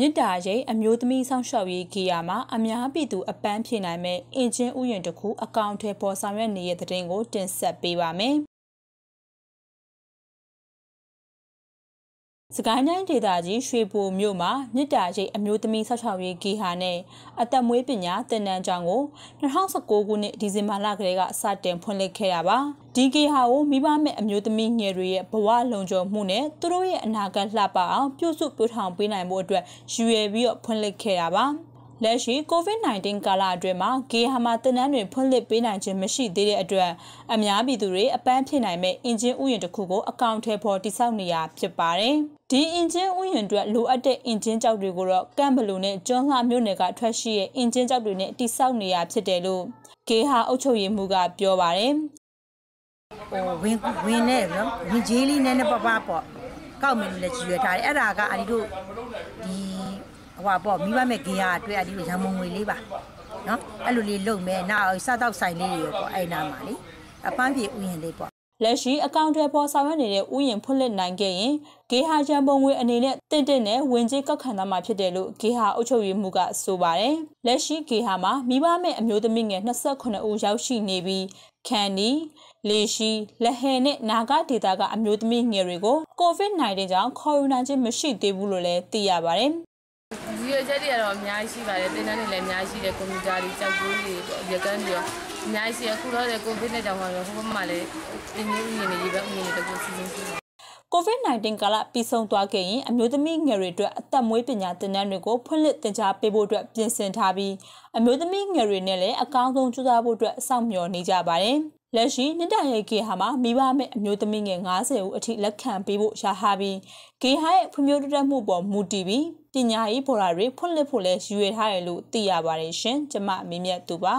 မြစ်တာရိပ်အမျိုးသမီးဆောင်ရှောက်ရေးဂီယာမှာအများပြည်သူအပန်းဖြေနိုင်မဲ့အင်ဂျင်ဥယျာဉ်တစ်ခုအကောင့်ထဲပေါ်ဆောင်ရွက်နေတဲ့တဲ့တင်ကိုတင်ဆက်ပေးပါမယ်စကိုင်းတိုင်းဒေသကြီးရွှေဘိုမြို့မှာမြစ်တာရိပ်အမျိုးသမီး16ရေးဂီဟာနဲ့အသက်မွေးပညာသင်တန်းကျောင်းကို2019ခုနှစ်ဒီဇင်ဘာလကလေးကစတင်ဖွင့်လှစ်ခဲ့တာပါဒီဂီဟာကိုမိဘမဲ့အမျိုးသမီးငယ်တွေရဲ့ဘဝလုံခြုံမှုနဲ့သူတို့ရဲ့အနာဂတ်လှပအောင်ပြုစုပြောင်းထောင်ပေးနိုင်ဖို့အတွက်ရည်ရွယ်ပြီးတော့ဖွင့်လှစ်ခဲ့တာပါလက်ရှိ COVID-19 ကာလအတွင်းမှာဂေဟာမာတင်နန်းတွေဖွင့်လှစ်ပေးနိုင်ခြင်းမရှိသေးတဲ့အတွက်အများပြည်သူတွေအပန်းဖြစ်နိုင်မဲ့အင်ဂျင်ဥယျာဉ်တစ်ခုကိုအကောင့်ထဲပေါ်တိစောက်နေရဖြစ်ပါတယ်။ဒီအင်ဂျင်ဥယျာဉ်အတွက်လိုအပ်တဲ့အင်ဂျင်ကြောက်တွေကိုတော့ကမ်ဘလူနဲ့ကျွန်းလှမြို့နယ်ကထွက်ရှိရဲ့အင်ဂျင်ကြောက်တွေနဲ့တိစောက်နေရဖြစ်တယ်လို့ဂေဟာအုပ်ချုပ်ရေးမှူးကပြောပါတယ်။ဟိုဝင်းဝင်းနဲ့နော်ဝင်းကြီးလေးနဲ့နဲ့ပပပေါ့ကောက်မယ်လို့လည်းကြည်ရထားတယ်။အဲ့ဒါကအာဒီတို့ဒီဟိုပေါ့မိဘမဲ့ကင်ရအတွက်အဒီရံမုံငွေလေးပါနော်အဲ့လိုလေးလုပ်မယ်နောက်စားတော့ဆိုင်လေးတွေပေါ့အဲ့နာမှာလေအပန်းပြေဥယျာဉ်လေးပေါ့လက်ရှိအကောင့်တွေပေါ်ဆောင်ရွက်နေတဲ့ဥယျာဉ်ဖွင့်လှစ်နိုင်ခဲ့ရင်ဂေဟာရန်ပုံငွေအနေနဲ့တင့်တင့်နဲ့ဝင်ကြီးကောက်ခံသားမှာဖြစ်တယ်လို့ဂေဟာအုပ်ချုပ်ရေးမှူးကဆိုပါတယ်။လက်ရှိဂေဟာမှာမိဘမဲ့အမျိုးသမီးငယ်28ဦးရောက်ရှိနေပြီးခန်နီလေရှိလဟန်နဲ့နာဂဒေတာကအမျိုးသမီးငယ်တွေကို COVID-19 ကြောင့်ခေါ်ယူနိုင်ခြင်းမရှိသေးဘူးလို့လည်းသိရပါတယ်။ရည်ရွယ်ချက်တွေကတော့အများကြီးရှိပါတယ်သင်တန်းတွေလည်းအများကြီးရှိတယ်ကွန်ပျူတာတွေကြောက်ကိုးတွေရကန်းတွေရောအများကြီးရှိအခုတော့လည်းကိုဗစ်နဲ့ကြောင့်ပါတော့ဟိုဘက်မှာလည်းအင်းကြီးနေနေရေးပဲအင်းကြီးတွေကိုစီစဉ်ရှိပါတယ် COVID-19 ကာလပြီးဆုံးသွားခဲ့ရင်အမျိုးသမီးငယ်တွေအတွက်အသက်မွေးပညာသင်တန်းတွေကိုဖွင့်လှစ်သင်ကြားပေးဖို့အတွက်ပြင်ဆင်ထားပြီးအမျိုးသမီးငယ်တွေနဲ့လည်းအကောင်းဆုံးကြိုးစားဖို့အတွက်စောင့်မျှော်နေကြပါတယ်။လက်ရှိမြစ်တရဲကေဟာမှာမိဘမဲ့အမျိုးသမီးငယ်90ဦးအထိလက်ခံပေးဖို့ရာဟာပြီးကေဟာရဲ့ဖွံ့ဖြိုးတိုးတက်မှုပေါ်မူတည်ပြီးပညာရေးဘော်ဒါတွေဖွင့်လှစ်ဖို့လဲရည်ရွယ်ထားတယ်လို့သိရပါတယ်ရှင်ကျမမင်းမြတ်သူပါ